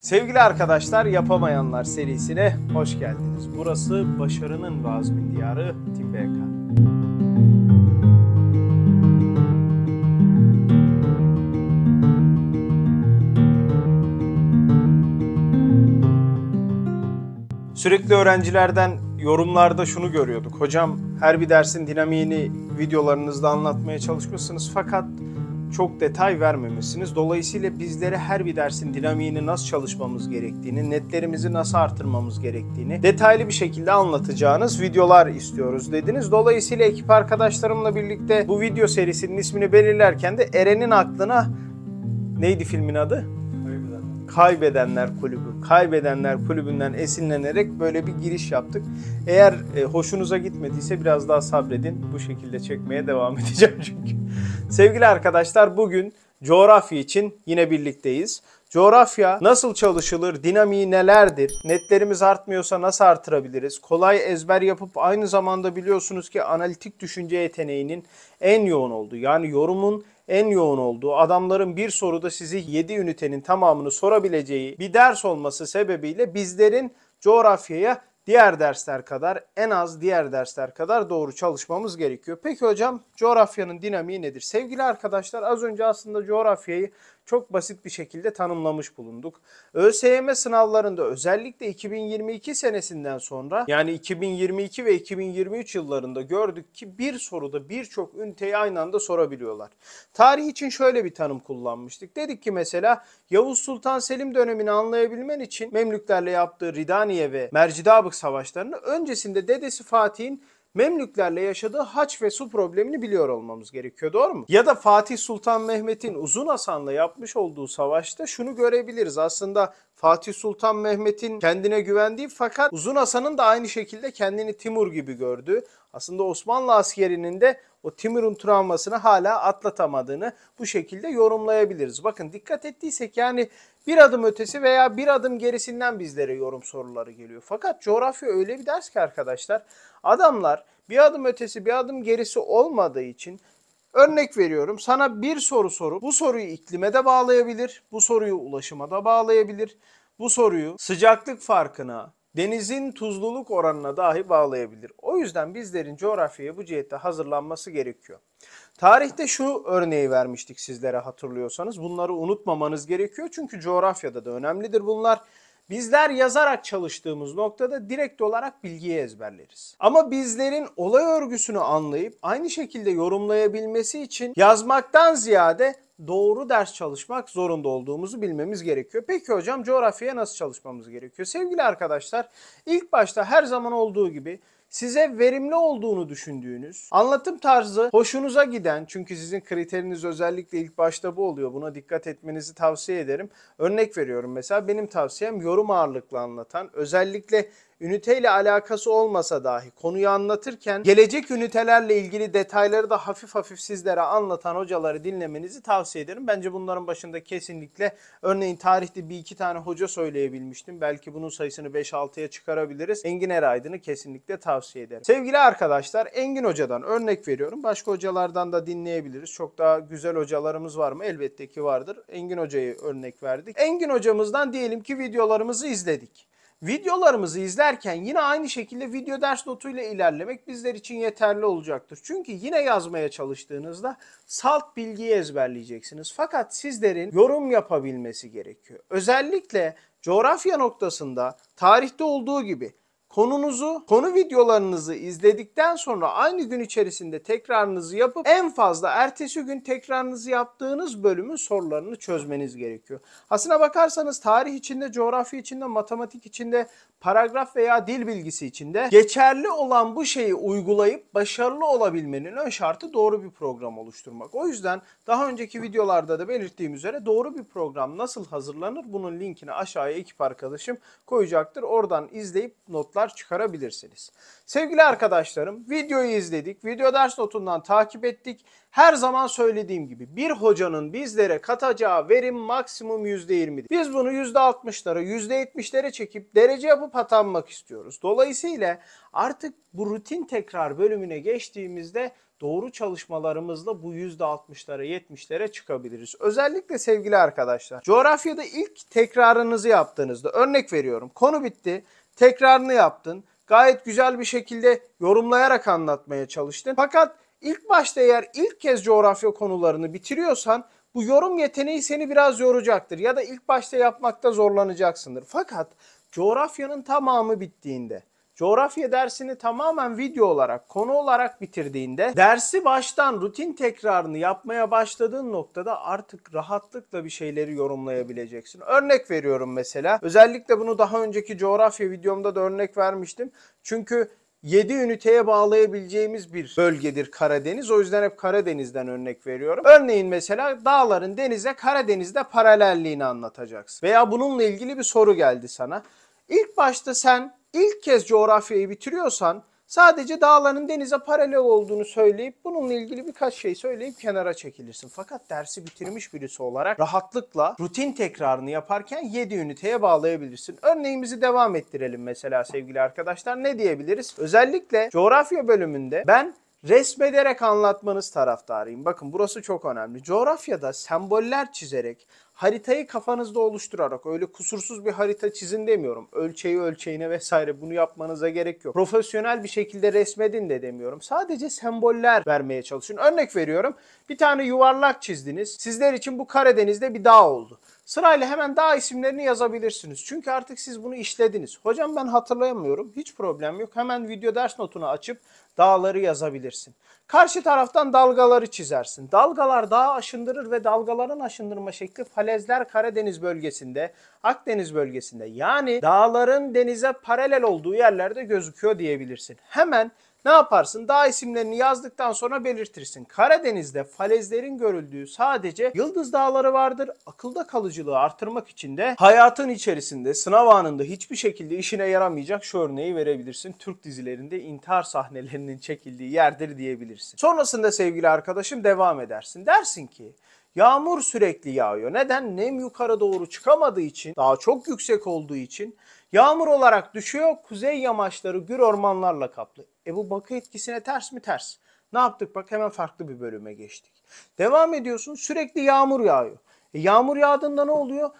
Sevgili arkadaşlar Yapamayanlar serisine hoş geldiniz. Burası başarının ve diyarı Timbeka. Sürekli öğrencilerden yorumlarda şunu görüyorduk. Hocam her bir dersin dinamiğini videolarınızda anlatmaya çalışmışsınız fakat çok detay vermemişsiniz. Dolayısıyla bizlere her bir dersin dinamiğini nasıl çalışmamız gerektiğini, netlerimizi nasıl artırmamız gerektiğini detaylı bir şekilde anlatacağınız videolar istiyoruz dediniz. Dolayısıyla ekip arkadaşlarımla birlikte bu video serisinin ismini belirlerken de Eren'in aklına neydi filmin adı? Kaybedenler Kulübü, Kaybedenler Kulübü'nden esinlenerek böyle bir giriş yaptık. Eğer e, hoşunuza gitmediyse biraz daha sabredin. Bu şekilde çekmeye devam edeceğim çünkü. Sevgili arkadaşlar bugün coğrafya için yine birlikteyiz. Coğrafya nasıl çalışılır, dinamiği nelerdir, netlerimiz artmıyorsa nasıl artırabiliriz, kolay ezber yapıp aynı zamanda biliyorsunuz ki analitik düşünce yeteneğinin en yoğun olduğu yani yorumun en yoğun olduğu, adamların bir soruda sizi 7 ünitenin tamamını sorabileceği bir ders olması sebebiyle bizlerin coğrafyaya diğer dersler kadar en az diğer dersler kadar doğru çalışmamız gerekiyor. Peki hocam coğrafyanın dinamiği nedir? Sevgili arkadaşlar az önce aslında coğrafyayı çok basit bir şekilde tanımlamış bulunduk. ÖSYM sınavlarında özellikle 2022 senesinden sonra yani 2022 ve 2023 yıllarında gördük ki bir soruda birçok üniteyi aynı anda sorabiliyorlar. Tarih için şöyle bir tanım kullanmıştık. Dedik ki mesela Yavuz Sultan Selim dönemini anlayabilmen için Memlüklerle yaptığı Ridaniye ve Mercidabık savaşlarını öncesinde dedesi Fatih'in Memlüklerle yaşadığı haç ve su problemini biliyor olmamız gerekiyor doğru mu? Ya da Fatih Sultan Mehmet'in Uzun Hasan'la yapmış olduğu savaşta şunu görebiliriz. Aslında Fatih Sultan Mehmet'in kendine güvendiği fakat Uzun Hasan'ın da aynı şekilde kendini Timur gibi gördüğü, aslında Osmanlı askerinin de o Timur'un travmasını hala atlatamadığını bu şekilde yorumlayabiliriz. Bakın dikkat ettiysek yani bir adım ötesi veya bir adım gerisinden bizlere yorum soruları geliyor. Fakat coğrafya öyle bir ders ki arkadaşlar adamlar bir adım ötesi bir adım gerisi olmadığı için Örnek veriyorum sana bir soru soru. Bu soruyu iklime de bağlayabilir. Bu soruyu ulaşıma da bağlayabilir. Bu soruyu sıcaklık farkına, denizin tuzluluk oranına dahi bağlayabilir. O yüzden bizlerin coğrafyaya bu cihette hazırlanması gerekiyor. Tarihte şu örneği vermiştik sizlere hatırlıyorsanız. Bunları unutmamanız gerekiyor çünkü coğrafyada da önemlidir bunlar. Bizler yazarak çalıştığımız noktada direkt olarak bilgiyi ezberleriz. Ama bizlerin olay örgüsünü anlayıp aynı şekilde yorumlayabilmesi için yazmaktan ziyade doğru ders çalışmak zorunda olduğumuzu bilmemiz gerekiyor. Peki hocam coğrafyaya nasıl çalışmamız gerekiyor? Sevgili arkadaşlar ilk başta her zaman olduğu gibi size verimli olduğunu düşündüğünüz, anlatım tarzı hoşunuza giden, çünkü sizin kriteriniz özellikle ilk başta bu oluyor. Buna dikkat etmenizi tavsiye ederim. Örnek veriyorum mesela benim tavsiyem yorum ağırlıklı anlatan, özellikle üniteyle alakası olmasa dahi konuyu anlatırken gelecek ünitelerle ilgili detayları da hafif hafif sizlere anlatan hocaları dinlemenizi tavsiye ederim. Bence bunların başında kesinlikle örneğin tarihte bir iki tane hoca söyleyebilmiştim. Belki bunun sayısını 5-6'ya çıkarabiliriz. Engin Eraydın'ı kesinlikle tavsiye ederim. Sevgili arkadaşlar Engin Hoca'dan örnek veriyorum. Başka hocalardan da dinleyebiliriz. Çok daha güzel hocalarımız var mı? Elbette ki vardır. Engin Hoca'yı örnek verdik. Engin Hoca'mızdan diyelim ki videolarımızı izledik. Videolarımızı izlerken yine aynı şekilde video ders notuyla ilerlemek bizler için yeterli olacaktır. Çünkü yine yazmaya çalıştığınızda salt bilgiyi ezberleyeceksiniz. Fakat sizlerin yorum yapabilmesi gerekiyor. Özellikle coğrafya noktasında tarihte olduğu gibi konunuzu, konu videolarınızı izledikten sonra aynı gün içerisinde tekrarınızı yapıp en fazla ertesi gün tekrarınızı yaptığınız bölümün sorularını çözmeniz gerekiyor. Aslına bakarsanız tarih içinde, coğrafya içinde, matematik içinde, paragraf veya dil bilgisi içinde geçerli olan bu şeyi uygulayıp başarılı olabilmenin ön şartı doğru bir program oluşturmak. O yüzden daha önceki videolarda da belirttiğim üzere doğru bir program nasıl hazırlanır bunun linkini aşağıya ekip arkadaşım koyacaktır. Oradan izleyip notlar notlar çıkarabilirsiniz. Sevgili arkadaşlarım videoyu izledik. Video ders notundan takip ettik. Her zaman söylediğim gibi bir hocanın bizlere katacağı verim maksimum %20'dir. Biz bunu %60'lara, %70'lere çekip derece yapıp atanmak istiyoruz. Dolayısıyla artık bu rutin tekrar bölümüne geçtiğimizde doğru çalışmalarımızla bu %60'lara 70'lere çıkabiliriz. Özellikle sevgili arkadaşlar coğrafyada ilk tekrarınızı yaptığınızda örnek veriyorum konu bitti tekrarını yaptın gayet güzel bir şekilde yorumlayarak anlatmaya çalıştın. Fakat ilk başta eğer ilk kez coğrafya konularını bitiriyorsan bu yorum yeteneği seni biraz yoracaktır ya da ilk başta yapmakta zorlanacaksındır. Fakat coğrafyanın tamamı bittiğinde Coğrafya dersini tamamen video olarak, konu olarak bitirdiğinde dersi baştan rutin tekrarını yapmaya başladığın noktada artık rahatlıkla bir şeyleri yorumlayabileceksin. Örnek veriyorum mesela. Özellikle bunu daha önceki coğrafya videomda da örnek vermiştim. Çünkü 7 üniteye bağlayabileceğimiz bir bölgedir Karadeniz. O yüzden hep Karadeniz'den örnek veriyorum. Örneğin mesela dağların denize Karadeniz'de paralelliğini anlatacaksın. Veya bununla ilgili bir soru geldi sana. İlk başta sen ilk kez coğrafyayı bitiriyorsan sadece dağların denize paralel olduğunu söyleyip bununla ilgili birkaç şey söyleyip kenara çekilirsin. Fakat dersi bitirmiş birisi olarak rahatlıkla rutin tekrarını yaparken 7 üniteye bağlayabilirsin. Örneğimizi devam ettirelim mesela sevgili arkadaşlar. Ne diyebiliriz? Özellikle coğrafya bölümünde ben resmederek anlatmanız taraftarıyım. Bakın burası çok önemli. Coğrafyada semboller çizerek haritayı kafanızda oluşturarak öyle kusursuz bir harita çizin demiyorum. Ölçeği ölçeğine vesaire bunu yapmanıza gerek yok. Profesyonel bir şekilde resmedin de demiyorum. Sadece semboller vermeye çalışın. Örnek veriyorum. Bir tane yuvarlak çizdiniz. Sizler için bu Karadeniz'de bir dağ oldu. Sırayla hemen dağ isimlerini yazabilirsiniz. Çünkü artık siz bunu işlediniz. Hocam ben hatırlayamıyorum. Hiç problem yok. Hemen video ders notunu açıp dağları yazabilirsin. Karşı taraftan dalgaları çizersin. Dalgalar dağı aşındırır ve dalgaların aşındırma şekli falan Çerezler Karadeniz bölgesinde, Akdeniz bölgesinde yani dağların denize paralel olduğu yerlerde gözüküyor diyebilirsin. Hemen ne yaparsın? Dağ isimlerini yazdıktan sonra belirtirsin. Karadeniz'de falezlerin görüldüğü sadece Yıldız Dağları vardır. Akılda kalıcılığı artırmak için de hayatın içerisinde sınav anında hiçbir şekilde işine yaramayacak şu örneği verebilirsin. Türk dizilerinde intihar sahnelerinin çekildiği yerdir diyebilirsin. Sonrasında sevgili arkadaşım devam edersin. Dersin ki Yağmur sürekli yağıyor. Neden? Nem yukarı doğru çıkamadığı için, daha çok yüksek olduğu için yağmur olarak düşüyor. Kuzey yamaçları gür ormanlarla kaplı. E bu bakı etkisine ters mi ters? Ne yaptık? Bak hemen farklı bir bölüme geçtik. Devam ediyorsun. Sürekli yağmur yağıyor. E yağmur yağdığında ne oluyor?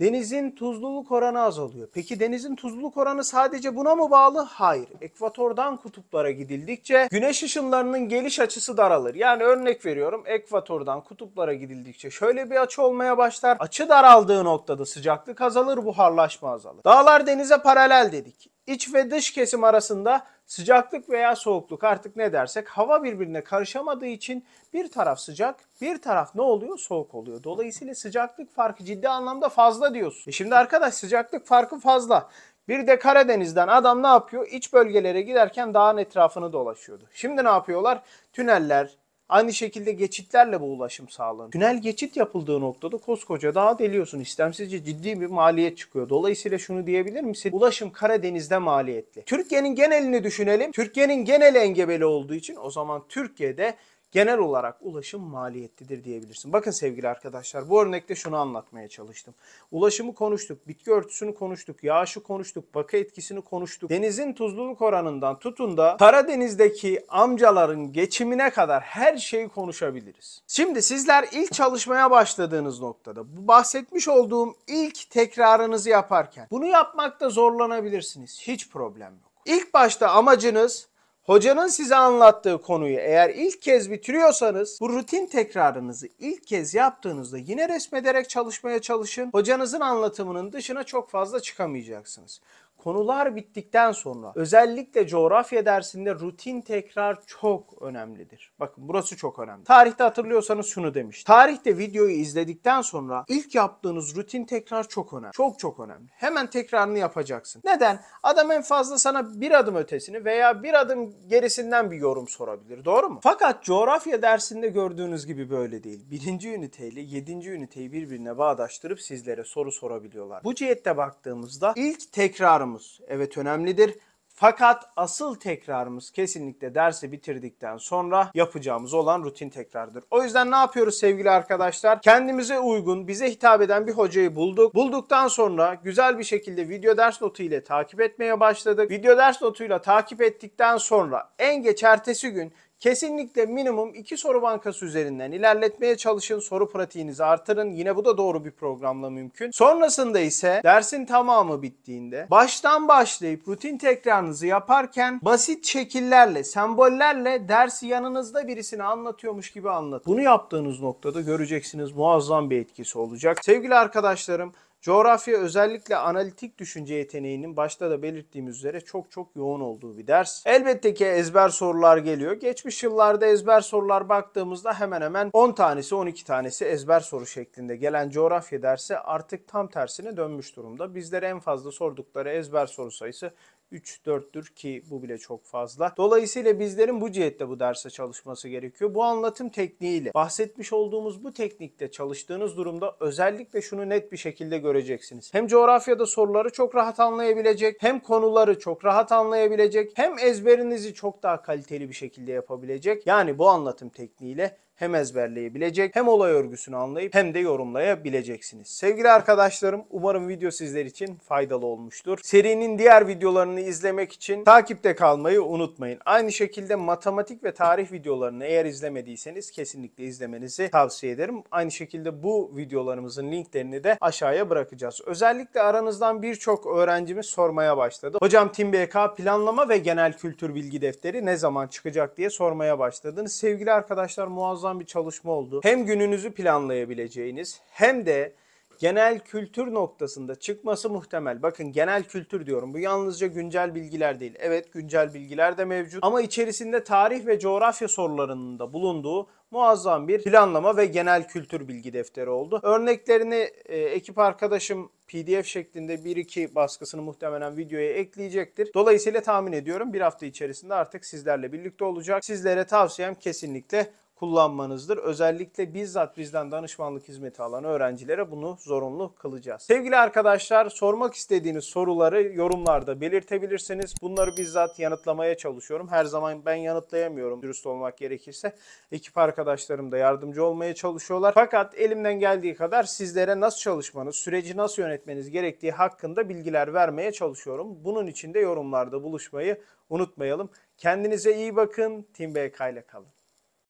denizin tuzluluk oranı az oluyor. Peki denizin tuzluluk oranı sadece buna mı bağlı? Hayır. Ekvatordan kutuplara gidildikçe güneş ışınlarının geliş açısı daralır. Yani örnek veriyorum ekvatordan kutuplara gidildikçe şöyle bir açı olmaya başlar. Açı daraldığı noktada sıcaklık azalır, buharlaşma azalır. Dağlar denize paralel dedik iç ve dış kesim arasında sıcaklık veya soğukluk artık ne dersek hava birbirine karışamadığı için bir taraf sıcak bir taraf ne oluyor soğuk oluyor. Dolayısıyla sıcaklık farkı ciddi anlamda fazla diyorsun. E şimdi arkadaş sıcaklık farkı fazla. Bir de Karadeniz'den adam ne yapıyor? İç bölgelere giderken dağın etrafını dolaşıyordu. Şimdi ne yapıyorlar? Tüneller, Aynı şekilde geçitlerle bu ulaşım sağlanıyor. Tünel geçit yapıldığı noktada koskoca dağı deliyorsun. İstemsizce ciddi bir maliyet çıkıyor. Dolayısıyla şunu diyebilir misin? Ulaşım Karadeniz'de maliyetli. Türkiye'nin genelini düşünelim. Türkiye'nin genel engebeli olduğu için o zaman Türkiye'de genel olarak ulaşım maliyetlidir diyebilirsin. Bakın sevgili arkadaşlar bu örnekte şunu anlatmaya çalıştım. Ulaşımı konuştuk, bitki örtüsünü konuştuk, yağışı konuştuk, bakı etkisini konuştuk. Denizin tuzluluk oranından tutun da Karadeniz'deki amcaların geçimine kadar her şeyi konuşabiliriz. Şimdi sizler ilk çalışmaya başladığınız noktada bu bahsetmiş olduğum ilk tekrarınızı yaparken bunu yapmakta zorlanabilirsiniz. Hiç problem yok. İlk başta amacınız Hocanın size anlattığı konuyu eğer ilk kez bitiriyorsanız bu rutin tekrarınızı ilk kez yaptığınızda yine resmederek çalışmaya çalışın. Hocanızın anlatımının dışına çok fazla çıkamayacaksınız. Konular bittikten sonra özellikle coğrafya dersinde rutin tekrar çok önemlidir. Bakın burası çok önemli. Tarihte hatırlıyorsanız şunu demiş. Tarihte videoyu izledikten sonra ilk yaptığınız rutin tekrar çok önemli. Çok çok önemli. Hemen tekrarını yapacaksın. Neden? Adam en fazla sana bir adım ötesini veya bir adım gerisinden bir yorum sorabilir. Doğru mu? Fakat coğrafya dersinde gördüğünüz gibi böyle değil. Birinci üniteyle yedinci üniteyi birbirine bağdaştırıp sizlere soru sorabiliyorlar. Bu cihette baktığımızda ilk tekrarımız tekrarımız evet önemlidir. Fakat asıl tekrarımız kesinlikle dersi bitirdikten sonra yapacağımız olan rutin tekrardır. O yüzden ne yapıyoruz sevgili arkadaşlar? Kendimize uygun, bize hitap eden bir hocayı bulduk. Bulduktan sonra güzel bir şekilde video ders notu ile takip etmeye başladık. Video ders notuyla takip ettikten sonra en geç ertesi gün Kesinlikle minimum iki soru bankası üzerinden ilerletmeye çalışın. Soru pratiğinizi artırın. Yine bu da doğru bir programla mümkün. Sonrasında ise dersin tamamı bittiğinde baştan başlayıp rutin tekrarınızı yaparken basit şekillerle, sembollerle dersi yanınızda birisine anlatıyormuş gibi anlat. Bunu yaptığınız noktada göreceksiniz muazzam bir etkisi olacak. Sevgili arkadaşlarım Coğrafya özellikle analitik düşünce yeteneğinin başta da belirttiğimiz üzere çok çok yoğun olduğu bir ders. Elbette ki ezber sorular geliyor. Geçmiş yıllarda ezber sorular baktığımızda hemen hemen 10 tanesi 12 tanesi ezber soru şeklinde gelen coğrafya dersi artık tam tersine dönmüş durumda. Bizlere en fazla sordukları ezber soru sayısı 3-4'tür ki bu bile çok fazla. Dolayısıyla bizlerin bu cihette bu derse çalışması gerekiyor. Bu anlatım tekniğiyle bahsetmiş olduğumuz bu teknikte çalıştığınız durumda özellikle şunu net bir şekilde göreceksiniz. Hem coğrafyada soruları çok rahat anlayabilecek, hem konuları çok rahat anlayabilecek, hem ezberinizi çok daha kaliteli bir şekilde yapabilecek. Yani bu anlatım tekniğiyle hem ezberleyebilecek hem olay örgüsünü anlayıp hem de yorumlayabileceksiniz. Sevgili arkadaşlarım umarım video sizler için faydalı olmuştur. Serinin diğer videolarını izlemek için takipte kalmayı unutmayın. Aynı şekilde matematik ve tarih videolarını eğer izlemediyseniz kesinlikle izlemenizi tavsiye ederim. Aynı şekilde bu videolarımızın linklerini de aşağıya bırakacağız. Özellikle aranızdan birçok öğrencimiz sormaya başladı. Hocam Tim BK planlama ve genel kültür bilgi defteri ne zaman çıkacak diye sormaya başladınız. Sevgili arkadaşlar muazzam muazzam bir çalışma oldu. Hem gününüzü planlayabileceğiniz hem de genel kültür noktasında çıkması muhtemel. Bakın genel kültür diyorum. Bu yalnızca güncel bilgiler değil. Evet güncel bilgiler de mevcut ama içerisinde tarih ve coğrafya sorularının da bulunduğu muazzam bir planlama ve genel kültür bilgi defteri oldu. Örneklerini e, ekip arkadaşım PDF şeklinde 1-2 baskısını muhtemelen videoya ekleyecektir. Dolayısıyla tahmin ediyorum bir hafta içerisinde artık sizlerle birlikte olacak. Sizlere tavsiyem kesinlikle kullanmanızdır. Özellikle bizzat bizden danışmanlık hizmeti alan öğrencilere bunu zorunlu kılacağız. Sevgili arkadaşlar sormak istediğiniz soruları yorumlarda belirtebilirsiniz. Bunları bizzat yanıtlamaya çalışıyorum. Her zaman ben yanıtlayamıyorum dürüst olmak gerekirse. Ekip arkadaşlarım da yardımcı olmaya çalışıyorlar. Fakat elimden geldiği kadar sizlere nasıl çalışmanız, süreci nasıl yönetmeniz gerektiği hakkında bilgiler vermeye çalışıyorum. Bunun için de yorumlarda buluşmayı unutmayalım. Kendinize iyi bakın. Team BK ile kalın.